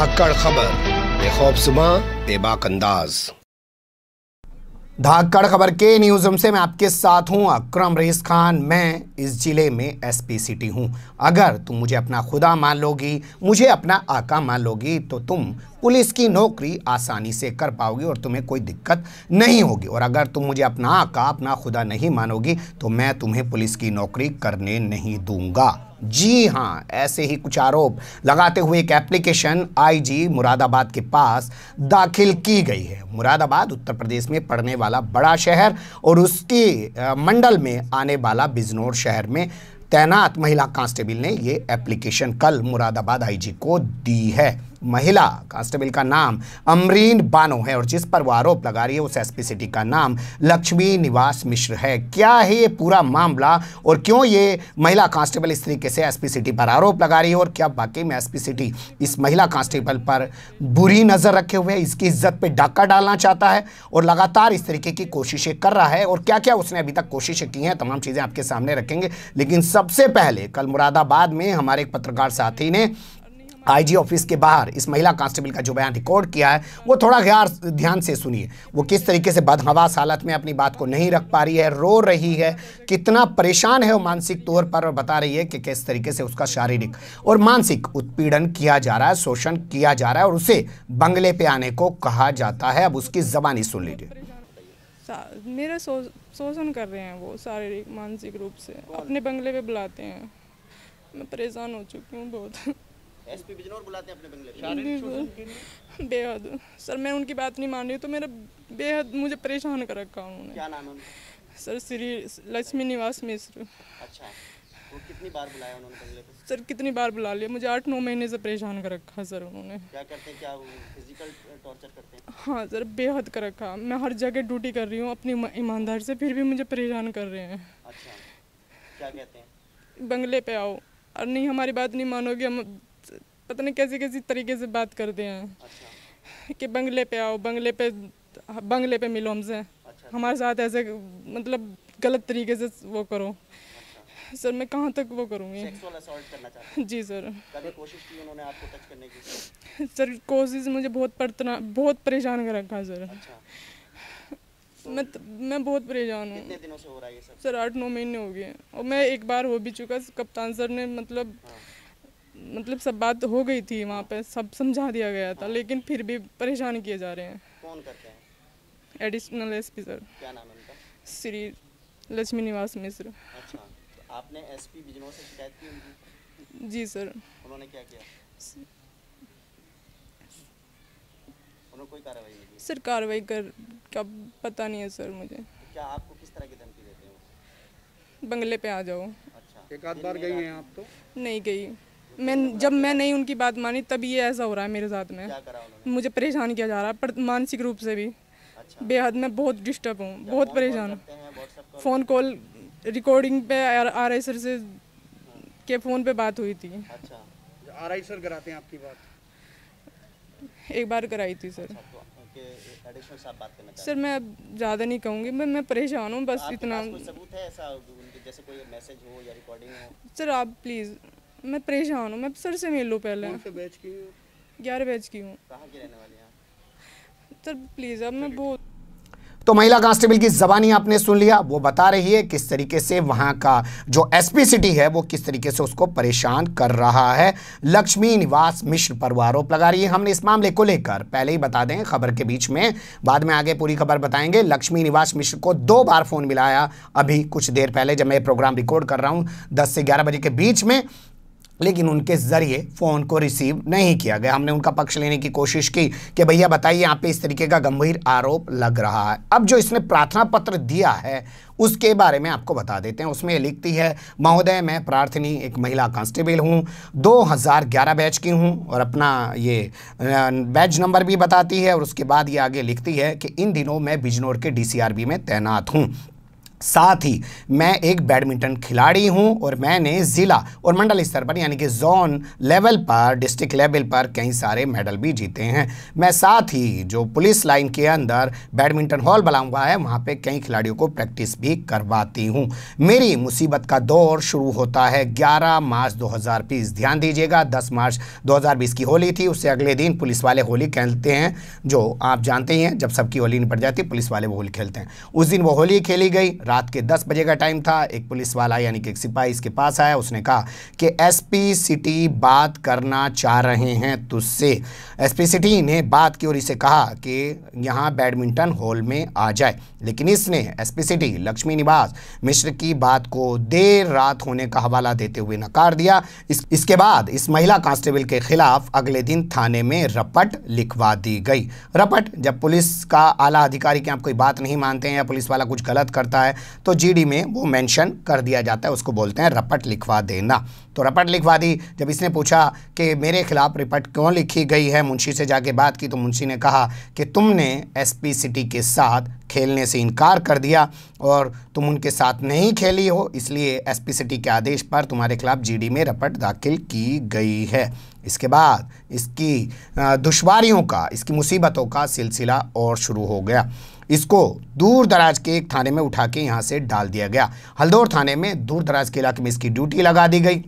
धाकड़ खबर बेबाक अंदाज धाकड़ खबर के न्यूज से मैं आपके साथ हूं अक्रम रईस खान मैं इस जिले में एस पी सिटी हूं अगर तुम मुझे अपना खुदा मान लोगी मुझे अपना आका मान लोगी तो तुम पुलिस की नौकरी आसानी से कर पाओगी और तुम्हें कोई दिक्कत नहीं होगी और अगर तुम मुझे अपना आका अपना खुदा नहीं मानोगी तो मैं तुम्हें पुलिस की नौकरी करने नहीं दूंगा जी हाँ ऐसे ही कुछ आरोप लगाते हुए एक एप्लीकेशन आईजी मुरादाबाद के पास दाखिल की गई है मुरादाबाद उत्तर प्रदेश में पड़ने वाला बड़ा शहर और उसकी मंडल में आने वाला बिजनौर शहर में तैनात महिला कांस्टेबल ने ये एप्लीकेशन कल मुरादाबाद आईजी को दी है महिला कांस्टेबल का नाम अमरीन बानो है और जिस पर वो आरोप लगा रही है उस एसपी सिटी का नाम लक्ष्मी निवास मिश्र है क्या है ये पूरा मामला और क्यों ये महिला कांस्टेबल इस तरीके से एसपी सिटी पर आरोप लगा रही है और क्या बाकी में एसपी सिटी इस महिला कांस्टेबल पर बुरी नज़र रखे हुए है इसकी इज्जत पर डाका डालना चाहता है और लगातार इस तरीके की कोशिशें कर रहा है और क्या क्या उसने अभी तक कोशिशें की हैं तमाम चीज़ें आपके सामने रखेंगे लेकिन सबसे पहले कल मुरादाबाद में हमारे एक पत्रकार साथी ने आईजी ऑफिस के बाहर इस महिला कांस्टेबल का जो बयान रिकॉर्ड किया है वो थोड़ा गैर ध्यान से सुनिए वो किस तरीके से बदहवास हालत में अपनी बात को नहीं रख पा रही है रो रही है कितना परेशान है वो मानसिक तौर पर और बता रही है कि किस तरीके से उसका शारीरिक और मानसिक उत्पीड़न किया जा रहा है शोषण किया जा रहा है और उसे बंगले पे आने को कहा जाता है अब उसकी जबानी सुन लीजिए मेरा शोषण कर रहे हैं वो शारीरिक मानसिक रूप से अपने बंगले पे बुलाते हैं मैं परेशान हो चुकी हूँ बहुत एसपी बिजनौर बुलाते हैं अपने बंगले बेहद सर मैं उनकी बात नहीं मान रही तो मेरा बेहद मुझे परेशान कर रखा उन्होंने क्या नाम है सर श्री लक्ष्मी निवास मिश्र अच्छा कितनी बार बुलाया उन्होंने बंगले पे सर कितनी बार बुला लिया मुझे आठ नौ महीने से परेशान कर रखा सर उन्होंने क्या करते क्या फिजिकल टॉर्चर करते हैं हाँ सर बेहद कर रखा मैं हर जगह ड्यूटी कर रही हूँ अपनी ईमानदारी से फिर भी मुझे परेशान कर रहे हैं अच्छा क्या कहते हैं बंगले पे आओ और नहीं हमारी बात नहीं मानोगे हम पता नहीं कैसे कैसी तरीके से बात करते हैं अच्छा। कि बंगले पे आओ बंगले पे बंगले पे मिलो हमसे अच्छा। हमारे साथ ऐसे मतलब गलत तरीके से वो करो अच्छा। सर मैं कहाँ तक वो करूँगी जी सर की सर कोशिश मुझे बहुत परेशान बहुत परेशान कर रखा सर अच्छा। तो मैं मैं बहुत परेशान हूँ सर आठ नौ महीने हो गए और मैं एक बार हो भी चुका कप्तान सर ने मतलब हाँ। मतलब सब बात हो गई थी वहाँ पे सब समझा दिया गया था लेकिन फिर भी परेशान किए जा रहे हैं कौन करते हैं एडिशनल एसपी सर क्या नाम है उनका श्री लक्ष्मी निवास मिश्र अच्छा तो आपने एसपी बिजनौर से शिकायत की उनकी जी सर उन्होंने क्या किया उन्होंने कोई कार्रवाई नहीं सर कार्रवाई कर क्या पता नहीं है सर मुझे क्या आपको किस तरह की धमकी देते हैं बंगले पे आ जाओ अच्छा एक आध बार गई हैं आप तो नहीं गई मैं जब मैं नहीं उनकी बात मानी तब ये ऐसा हो रहा है मेरे साथ में मुझे परेशान किया जा रहा है पर मानसिक रूप से भी अच्छा। बेहद मैं बहुत डिस्टर्ब हूँ बहुत परेशान हूँ फ़ोन कॉल रिकॉर्डिंग पे आर आई सर से के फ़ोन पे बात हुई थी अच्छा आर आई सर कराते हैं आपकी बात एक बार कराई थी सर अच्छा, तो सर मैं अब ज़्यादा नहीं कहूँगी मैं मैं परेशान हूँ बस इतना सर आप प्लीज़ मैं परेशान हूँ मैं सर से मिल लूँ पहले ग्यारह बैच की हूँ सर प्लीज़ अब मैं बहुत तो महिला कांस्टेबल की जबानी आपने सुन लिया वो बता रही है किस तरीके से वहां का जो एसपी सिटी है वो किस तरीके से उसको परेशान कर रहा है लक्ष्मी निवास मिश्र पर वो आरोप लगा रही है हमने इस मामले को लेकर पहले ही बता दें खबर के बीच में बाद में आगे पूरी खबर बताएंगे लक्ष्मी निवास मिश्र को दो बार फ़ोन मिलाया अभी कुछ देर पहले जब मैं प्रोग्राम रिकॉर्ड कर रहा हूँ दस से ग्यारह बजे के बीच में लेकिन उनके ज़रिए फ़ोन को रिसीव नहीं किया गया हमने उनका पक्ष लेने की कोशिश की कि भैया बताइए यहाँ पे इस तरीके का गंभीर आरोप लग रहा है अब जो इसने प्रार्थना पत्र दिया है उसके बारे में आपको बता देते हैं उसमें लिखती है महोदय मैं प्रार्थनी एक महिला कांस्टेबल हूँ 2011 बैच की हूँ और अपना ये बैच नंबर भी बताती है और उसके बाद ये आगे लिखती है कि इन दिनों मैं बिजनौर के डी में तैनात हूँ साथ ही मैं एक बैडमिंटन खिलाड़ी हूं और मैंने ज़िला और मंडल स्तर पर यानी कि जोन लेवल पर डिस्ट्रिक्ट लेवल पर कई सारे मेडल भी जीते हैं मैं साथ ही जो पुलिस लाइन के अंदर बैडमिंटन हॉल बना हुआ है वहां पे कई खिलाड़ियों को प्रैक्टिस भी करवाती हूं मेरी मुसीबत का दौर शुरू होता है 11 मार्च दो ध्यान दीजिएगा दस मार्च दो की होली थी उससे अगले दिन पुलिस वाले होली खेलते हैं जो आप जानते ही हैं जब सबकी होली निपट जाती पुलिस वाले वो होली खेलते हैं उस दिन वो होली खेली गई रात के दस बजे का टाइम था एक पुलिस वाला यानी कि एक सिपाही इसके पास आया उसने कहा कि एस पी बात करना चाह रहे हैं तुझसे एस पी ने बात की और इसे कहा कि यहाँ बैडमिंटन हॉल में आ जाए लेकिन इसने एस पी लक्ष्मी निवास मिश्र की बात को देर रात होने का हवाला देते हुए नकार दिया इस, इसके बाद इस महिला कांस्टेबल के खिलाफ अगले दिन थाने में रपट लिखवा दी गई रपट जब पुलिस का आला अधिकारी के आप कोई बात नहीं मानते हैं या पुलिस वाला कुछ गलत करता है तो जीडी में वो मेंशन कर दिया जाता है उसको बोलते हैं रपट लिखवा देना तो रपट लिखवा दी जब इसने पूछा कि मेरे खिलाफ़ रिपट क्यों लिखी गई है मुंशी से जाके बात की तो मुंशी ने कहा कि तुमने एसपी सिटी के साथ खेलने से इनकार कर दिया और तुम उनके साथ नहीं खेली हो इसलिए एसपी सिटी के आदेश पर तुम्हारे खिलाफ़ जीडी में रपट दाखिल की गई है इसके बाद इसकी दुश्वारियों का इसकी मुसीबतों का सिलसिला और शुरू हो गया इसको दूर दराज के एक थाने में उठा के यहाँ से डाल दिया गया हल्दौर थाने में दूर दराज के इलाके में इसकी ड्यूटी लगा दी गई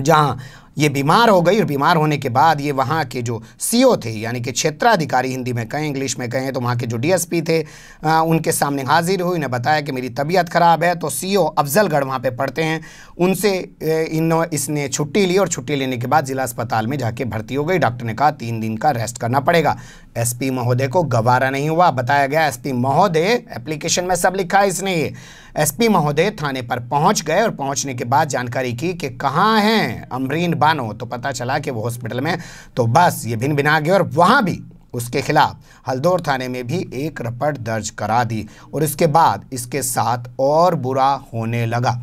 जहाँ ये बीमार हो गई और बीमार होने के बाद ये वहाँ के जो सीओ थे यानी कि क्षेत्राधिकारी हिंदी में कहें इंग्लिश में कहें तो वहाँ के जो डीएसपी थे आ, उनके सामने हाजिर हुई उन्हें बताया कि मेरी तबीयत ख़राब है तो सीओ अफजलगढ़ वहाँ पर पढ़ते हैं उनसे इन इसने छुट्टी ली और छुट्टी लेने के बाद ज़िला अस्पताल में जाके भर्ती हो गई डॉक्टर ने कहा तीन दिन का रेस्ट करना पड़ेगा एस महोदय को गवारा नहीं हुआ बताया गया एस महोदय एप्लीकेशन में सब लिखा है इसने ये एस महोदय थाने पर पहुँच गए और पहुँचने के बाद जानकारी की कि कहाँ हैं अमरीन जवान हो तो पता चला कि वो हॉस्पिटल में तो बस ये भिन भिना गया और वहाँ भी उसके खिलाफ हल्दौर थाने में भी एक रपट दर्ज करा दी और इसके बाद इसके साथ और बुरा होने लगा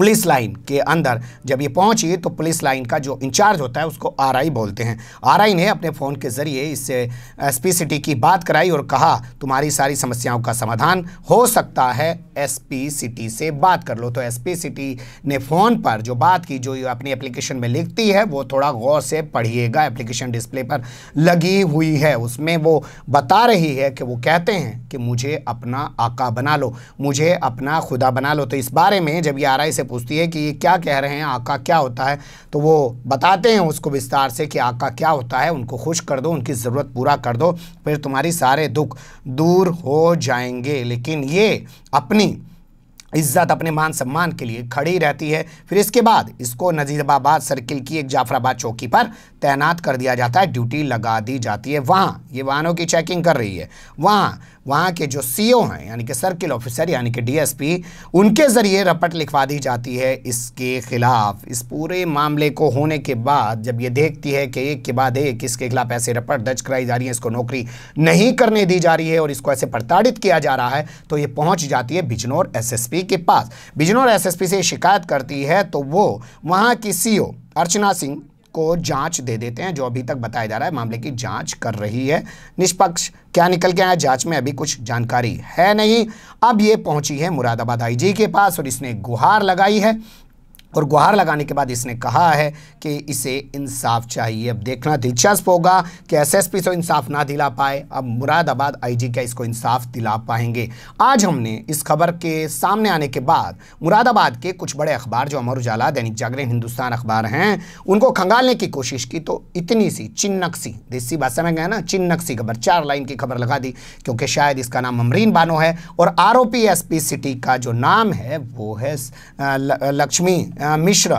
पुलिस लाइन के अंदर जब ये पहुंची तो पुलिस लाइन का जो इंचार्ज होता है उसको आरआई बोलते हैं आरआई ने अपने फ़ोन के ज़रिए इससे एसपी सिटी की बात कराई और कहा तुम्हारी सारी समस्याओं का समाधान हो सकता है एसपी सिटी से बात कर लो तो एसपी सिटी ने फ़ोन पर जो बात की जो अपनी एप्लीकेशन में लिखती है वो थोड़ा गौर से पढ़िएगा एप्लीकेशन डिस्प्ले पर लगी हुई है उसमें वो बता रही है कि वो कहते हैं कि मुझे अपना आका बना लो मुझे अपना खुदा बना लो तो इस बारे में जब ये आर से पूछती है कि ये क्या कह रहे हैं आका क्या होता है तो वो बताते हैं उसको विस्तार से कि आका क्या होता है उनको खुश कर दो उनकी ज़रूरत पूरा कर दो फिर तुम्हारी सारे दुख दूर हो जाएंगे लेकिन ये अपनी इज्जत अपने मान सम्मान के लिए खड़ी रहती है फिर इसके बाद इसको नजीराबाद सर्किल की एक जाफराबाद चौकी पर तैनात कर दिया जाता है ड्यूटी लगा दी जाती है वहाँ ये वाहनों की चेकिंग कर रही है वहाँ वहाँ के जो सीओ e हैं यानी कि सर्किल ऑफिसर यानी कि डीएसपी उनके ज़रिए रपट लिखवा दी जाती है इसके खिलाफ इस पूरे मामले को होने के बाद जब ये देखती है कि एक के बाद एक इसके खिलाफ ऐसे रपट दर्ज कराई जा रही है इसको नौकरी नहीं करने दी जा रही है और इसको ऐसे प्रताड़ित किया जा रहा है तो ये पहुँच जाती है बिजनौर एस के पास बिजनौर एस से शिकायत करती है तो वो वहाँ की सीईओ e अर्चना सिंह को जांच दे देते हैं जो अभी तक बताया जा रहा है मामले की जांच कर रही है निष्पक्ष क्या निकल के आया जांच में अभी कुछ जानकारी है नहीं अब ये पहुंची है मुरादाबाद आईजी के पास और इसने गुहार लगाई है और गुहार लगाने के बाद इसने कहा है कि इसे इंसाफ चाहिए अब देखना दिलचस्प होगा कि एसएसपी से इंसाफ ना दिला पाए अब मुरादाबाद आईजी क्या इसको इंसाफ दिला पाएंगे आज हमने इस खबर के सामने आने के बाद मुरादाबाद के कुछ बड़े अखबार जो अमर उजाला दैनिक जागरण हिंदुस्तान अखबार हैं उनको खंगालने की कोशिश की तो इतनी सी चिन्नक सी देसी भाषा में गए ना चिन्नक सी खबर चार लाइन की खबर लगा दी क्योंकि शायद इसका नाम अमरीन बानो है और आरोपी एस सिटी का जो नाम है वो है लक्ष्मी मिश्र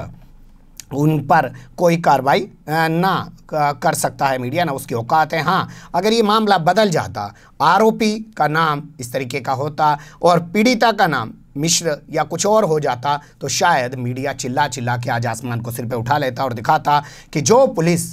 उन पर कोई कार्रवाई ना कर सकता है मीडिया ना उसकी औकात है हाँ अगर ये मामला बदल जाता आरोपी का नाम इस तरीके का होता और पीड़िता का नाम मिश्र या कुछ और हो जाता तो शायद मीडिया चिल्ला चिल्ला के आज आसमान को सिर पे उठा लेता और दिखाता कि जो पुलिस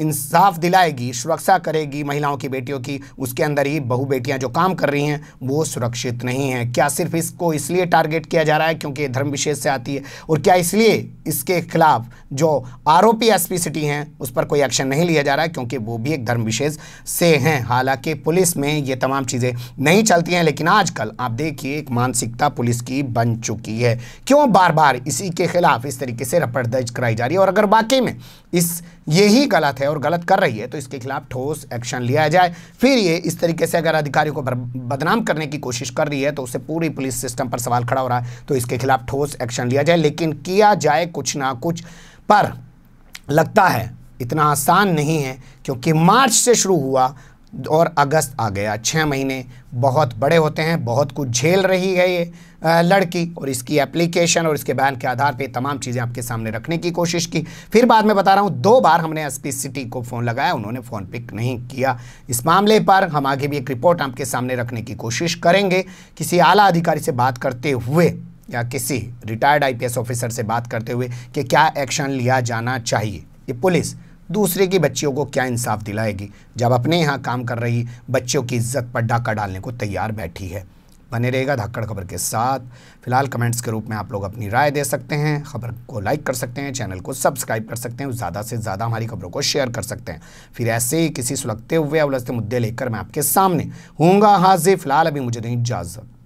इंसाफ दिलाएगी सुरक्षा करेगी महिलाओं की बेटियों की उसके अंदर ही बहु बेटियां जो काम कर रही हैं वो सुरक्षित नहीं हैं क्या सिर्फ इसको इसलिए टारगेट किया जा रहा है क्योंकि धर्म विशेष से आती है और क्या इसलिए इसके खिलाफ जो आरोपी एस सिटी हैं उस पर कोई एक्शन नहीं लिया जा रहा है क्योंकि वो भी एक धर्म विशेष से हैं हालाँकि पुलिस में ये तमाम चीज़ें नहीं चलती हैं लेकिन आजकल आप देखिए एक मानसिकता पुलिस की बन चुकी है क्यों बार बार इसी के खिलाफ इस तरीके से रपट दर्ज कराई जा रही है और अगर बाकी में इस यही गलत है और गलत कर रही है तो इसके खिलाफ ठोस एक्शन लिया जाए फिर ये इस तरीके से अगर अधिकारियों को बदनाम करने की कोशिश कर रही है तो उसे पूरी पुलिस सिस्टम पर सवाल खड़ा हो रहा है तो इसके खिलाफ ठोस एक्शन लिया जाए लेकिन किया जाए कुछ ना कुछ पर लगता है इतना आसान नहीं है क्योंकि मार्च से शुरू हुआ और अगस्त आ गया छः महीने बहुत बड़े होते हैं बहुत कुछ झेल रही है ये लड़की और इसकी एप्लीकेशन और इसके बयान के आधार पे तमाम चीज़ें आपके सामने रखने की कोशिश की फिर बाद में बता रहा हूँ दो बार हमने एस सिटी को फ़ोन लगाया उन्होंने फ़ोन पिक नहीं किया इस मामले पर हम आगे भी एक रिपोर्ट आपके सामने रखने की कोशिश करेंगे किसी आला अधिकारी से बात करते हुए या किसी रिटायर्ड आई ऑफिसर से बात करते हुए कि क्या एक्शन लिया जाना चाहिए ये पुलिस दूसरे की बच्चियों को क्या इंसाफ दिलाएगी जब अपने यहाँ काम कर रही बच्चियों की इज्जत पर डाका डालने को तैयार बैठी है बने रहेगा धक्कड़ खबर के साथ फिलहाल कमेंट्स के रूप में आप लोग अपनी राय दे सकते हैं खबर को लाइक कर सकते हैं चैनल को सब्सक्राइब कर सकते हैं ज़्यादा से ज़्यादा हमारी खबरों को शेयर कर सकते हैं फिर ऐसे ही किसी सुलगते हुए अवलस्ते मुद्दे लेकर मैं आपके सामने हूँगा हाजिर फिलहाल अभी मुझे नहीं इजाज़त